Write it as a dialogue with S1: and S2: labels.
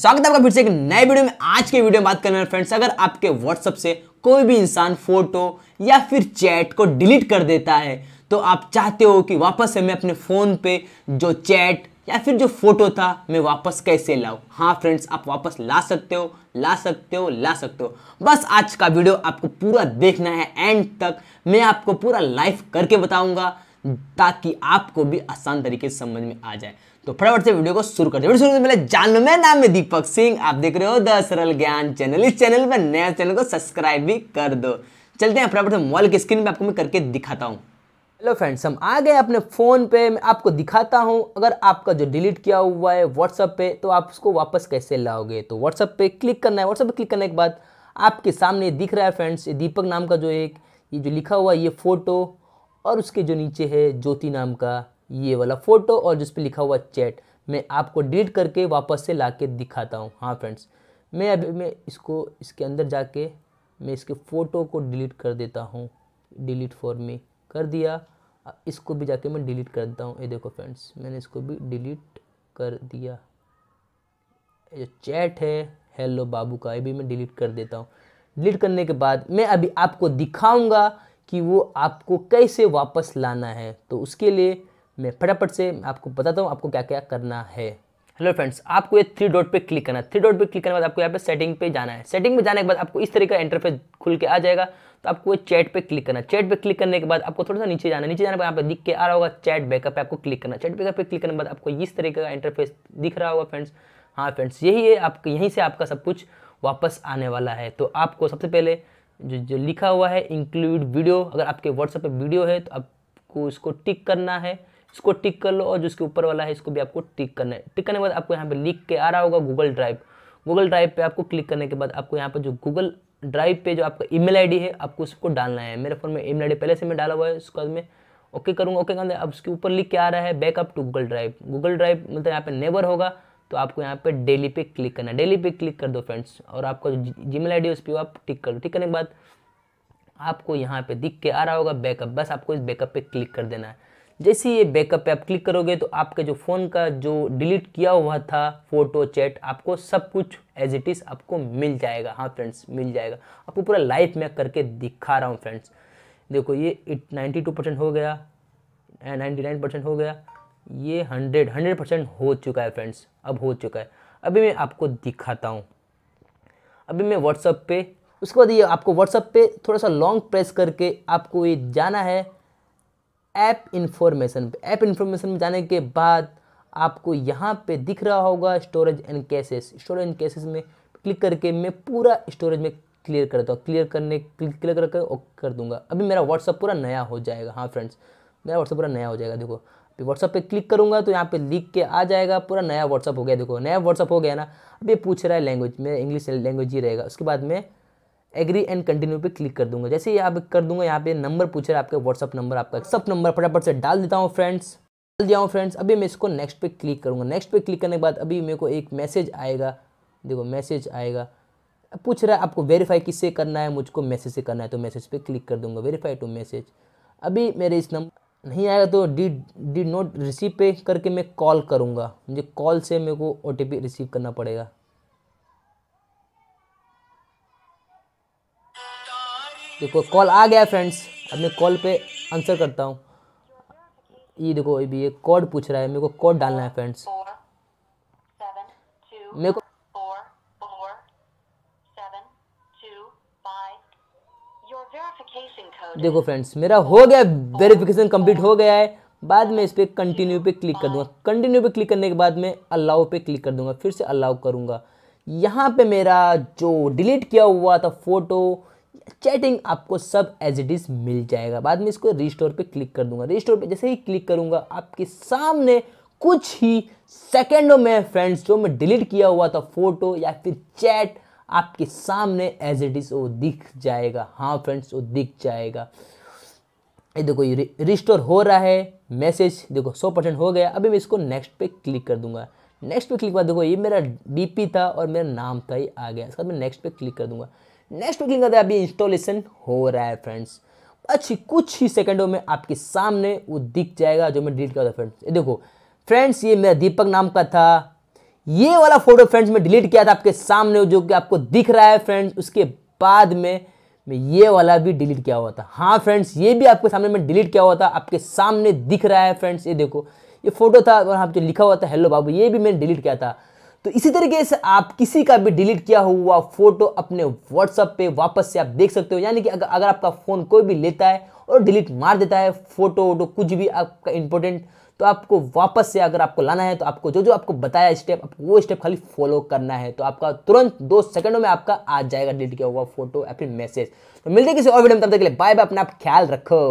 S1: स्वागत है आपका फिर से एक नए वीडियो में आज के वीडियो में बात करने फ्रेंड्स अगर आपके व्हाट्सअप से कोई भी इंसान फोटो या फिर चैट को डिलीट कर देता है तो आप चाहते हो कि वापस से मैं अपने फ़ोन पे जो चैट या फिर जो फोटो था मैं वापस कैसे लाऊं हाँ फ्रेंड्स आप वापस ला सकते हो ला सकते हो ला सकते हो बस आज का वीडियो आपको पूरा देखना है एंड तक मैं आपको पूरा लाइव करके बताऊंगा ताकि आपको भी आसान तरीके से समझ में आ जाए तो फटाफट से वीडियो को शुरू कर दे शुरू से पहले जान में नाम है दीपक सिंह आप देख रहे हो द सरल ज्ञान चैनल इस चैनल पर नया चैनल को सब्सक्राइब भी कर दो चलते हैं फटाफट से मोबाइल की स्क्रीन पर आपको मैं करके दिखाता हूँ हेलो फ्रेंड्स हम आ गए अपने फ़ोन पे मैं आपको दिखाता हूँ अगर आपका जो डिलीट किया हुआ है व्हाट्सअप पे तो आप उसको वापस कैसे लाओगे तो व्हाट्सअप पे क्लिक करना है व्हाट्सअप पे क्लिक करने के बाद आपके सामने दिख रहा है फ्रेंड्स ये दीपक नाम का जो एक ये जो लिखा हुआ है ये फ़ोटो और उसके जो नीचे है ज्योति नाम का ये वाला फ़ोटो और जिस पर लिखा हुआ चैट मैं आपको डिलीट करके वापस से ला के दिखाता हूँ हाँ फ्रेंड्स मैं अभी मैं इसको इसके अंदर जाके मैं इसके फ़ोटो को डिलीट कर देता हूँ डिलीट फॉर मी कर दिया इसको भी जाके मैं डिलीट कर देता हूँ ये देखो फ्रेंड्स मैंने इसको भी डिलीट कर दिया जो चैट है हेलो बाबू का ये भी मैं डिलीट कर देता हूँ डिलीट करने के बाद मैं अभी आपको दिखाऊंगा कि वो आपको कैसे वापस लाना है तो उसके लिए मैं फटाफट से आपको बताता हूँ आपको क्या क्या करना है हेलो फ्रेंड्स आपको ये थ्री डॉट पे क्लिक करना है थ्री डॉट पे क्लिक करने के बाद आपको यहाँ पे सेटिंग पे जाना है सेटिंग में जाने के बाद आपको इस तरीके का इंटरफेस खुल के आ जाएगा तो आपको ये चैट पे क्लिक करना है चैट पे क्लिक करने के बाद आपको थोड़ा सा नीचे जाना है नीचे जाने पर यहाँ पे दिख के आ रहा होगा चैट बैकअप पे आपको क्लिक करना चैट बैकअप पे क्लिक करने के बाद आपको इस तरीके का इंटरफेस दिख रहा होगा फ्रेंड्स हाँ फ्रेंड्स यही है आप यहीं से आपका सब कुछ वापस आने वाला है तो आपको सबसे पहले जो जो लिखा हुआ है इंक्लूड वीडियो अगर आपके व्हाट्सएप पर वीडियो है तो आपको उसको टिक करना है इसको टिक कर लो और जो इसके ऊपर वाला है इसको भी आपको टिक करना है टिक करने के बाद आपको यहाँ पे लिख के आ रहा होगा गूगल ड्राइव गूगल ड्राइव पे आपको क्लिक करने के बाद आपको यहाँ पर जो गूगल ड्राइव पे जो आपका ईमेल आईडी है आपको उसको डालना है मेरे फोन में ईमेल आईडी पहले से मैं डाला हुआ है उसके बाद में ओके करूँगा ओके कहते अब उसके ऊपर लिख के आ रहा है backup to Google Drive Google Drive मतलब यहाँ पे नेवर होगा तो आपको यहाँ पे डेली पे क्लिक करना है डेली पे क्लिक कर दो फ्रेंड्स और आपका जो जी मेल आई उस पर आप टिक कर दो टिक करने के बाद आपको यहाँ पे दिख के आ रहा होगा बैकअप बस आपको इस बैकअप पे क्लिक कर देना है जैसे ये बैकअप पे आप क्लिक करोगे तो आपके जो फ़ोन का जो डिलीट किया हुआ था फ़ोटो चैट आपको सब कुछ एज इट इज़ आपको मिल जाएगा हाँ फ्रेंड्स मिल जाएगा आपको पूरा लाइफ में करके दिखा रहा हूँ फ्रेंड्स देखो ये इट नाइन्टी टू परसेंट हो गया नाइन्टी नाइन परसेंट हो गया ये हंड्रेड हंड्रेड परसेंट हो चुका है फ्रेंड्स अब हो चुका है अभी मैं आपको दिखाता हूँ अभी मैं व्हाट्सअप पे उसके बाद ये आपको व्हाट्सअप पे थोड़ा सा लॉन्ग प्रेस करके आपको ये जाना है ऐप इन्फॉर्मेशन पे ऐप इन्फॉर्मेशन में जाने के बाद आपको यहाँ पे दिख रहा होगा storage and caches storage and caches में क्लिक करके मैं पूरा स्टोरेज में क्लियर करता हूँ क्लियर करने क्लियर करके ओके कर दूंगा अभी मेरा व्हाट्सअप पूरा नया हो जाएगा हाँ फ्रेंड्स मेरा व्हाट्सअप पूरा नया हो जाएगा देखो अभी व्हाट्सअप पे क्लिक करूँगा तो यहाँ पे लिख के आ जाएगा पूरा नया व्हाट्सअप हो गया देखो नया व्हाट्सअप हो गया ना अभी पूछ रहा है लैंग्वेज मेरा इंग्लिश लैंग्वेज ही रहेगा उसके बाद में एग्री एंड कंटिन्यू पे क्लिक कर दूंगा जैसे ही आप कर दूंगा यहाँ पे नंबर पूछ रहा है आपके व्हाट्सअप नंबर आपका सब नंबर फटाफट से डाल देता हूँ फ्रेंड्स डाल दिया हूँ फ्रेंड्स अभी मैं इसको नेक्स्ट पे क्लिक करूँगा नेक्स्ट पे क्लिक करने के बाद अभी मेरे को एक मैसेज आएगा देखो मैसेज आएगा पूछ रहा है आपको वेरीफाई किससे करना है मुझको मैसेज से करना है तो मैसेज पर क्लिक कर दूंगा वेरीफाई टू मैसेज अभी मेरे इस नंबर नहीं आएगा तो डी डी नोट रिसीव पे करके मैं कॉल करूँगा मुझे कॉल से मेरे को ओ रिसीव करना पड़ेगा देखो कॉल आ गया फ्रेंड्स अब मैं कॉल पे आंसर करता हूँ ये देखो अभी ये कोड पूछ रहा है मेरे को कोड डालना है फ्रेंड्स मेरे को देखो फ्रेंड्स मेरा हो गया वेरिफिकेशन कंप्लीट हो गया है बाद में इस पर कंटिन्यू पे क्लिक कर दूंगा कंटिन्यू पे क्लिक करने के बाद मैं अलाउ पे क्लिक कर दूंगा फिर से अलाउ करूंगा यहाँ पे मेरा जो डिलीट किया हुआ था फोटो चैटिंग आपको सब एज इट इज़ मिल जाएगा बाद में इसको रिस्टोर पे क्लिक कर दूंगा रिस्टोर पे जैसे ही क्लिक करूंगा आपके सामने कुछ ही सेकेंडों में फ्रेंड्स जो मैं डिलीट किया हुआ था फोटो या फिर चैट आपके सामने एज इट इज़ वो दिख जाएगा हाँ फ्रेंड्स वो दिख जाएगा ये देखो ये रिस्टोर हो रहा है मैसेज देखो सौ परसेंट हो गया अभी मैं इसको नेक्स्ट पे क्लिक कर दूंगा नेक्स्ट पे क्लिक बाद देखो ये मेरा डीपी था और मेरा नाम था ये आ गया इसके बाद मैं नेक्स्ट पे क्लिक कर दूंगा नेक्स्ट बुकिंग का अभी इंस्टॉलेशन हो रहा है फ्रेंड्स अच्छी कुछ ही सेकंडों में आपके सामने वो दिख जाएगा जो मैं डिलीट करता फ्रेंड्स ये देखो फ्रेंड्स ये मेरा दीपक नाम का था ये वाला फोटो फ्रेंड्स मैं डिलीट किया था आपके सामने जो कि आपको दिख रहा है फ्रेंड्स उसके बाद में मैं ये वाला भी डिलीट किया हुआ था हाँ फ्रेंड्स ये भी आपके सामने मैं डिलीट किया हुआ था आपके सामने दिख रहा है फ्रेंड्स ये देखो ये फोटो था और आप जो लिखा हुआ था हेलो बाबू ये भी मैंने डिलीट किया था तो इसी तरीके से आप किसी का भी डिलीट किया हुआ फोटो अपने व्हाट्सअप पे वापस से आप देख सकते हो यानी कि अगर अगर आपका फ़ोन कोई भी लेता है और डिलीट मार देता है फोटो वोटो कुछ भी आपका इंपॉर्टेंट तो आपको वापस से अगर आपको लाना है तो आपको जो जो आपको बताया स्टेप आपको वो स्टेप खाली फॉलो करना है तो आपका तुरंत दो सेकंडों में आपका आ जाएगा डिलीट किया हुआ फोटो या फिर मैसेज तो मिलते किसी और वीडियो में तब तक के लिए बाय बाय अपना आप ख्याल रखो